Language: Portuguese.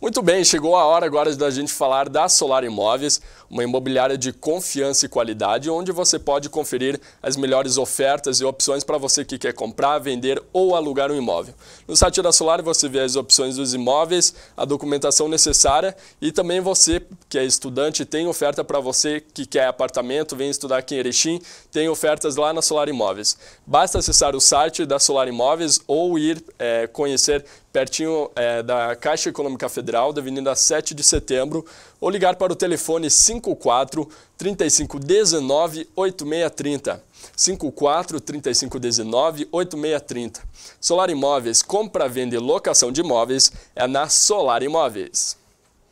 Muito bem, chegou a hora agora da gente falar da Solar Imóveis, uma imobiliária de confiança e qualidade, onde você pode conferir as melhores ofertas e opções para você que quer comprar, vender ou alugar um imóvel. No site da Solar você vê as opções dos imóveis, a documentação necessária e também você que é estudante tem oferta para você que quer apartamento, vem estudar aqui em Erechim, tem ofertas lá na Solar Imóveis. Basta acessar o site da Solar Imóveis ou ir é, conhecer pertinho é, da Caixa Econômica Federal Catedral, da Avenida 7 de Setembro, ou ligar para o telefone 54 3519 8630. 54 3519 8630. Solar Imóveis, compra, venda e locação de imóveis é na Solar Imóveis.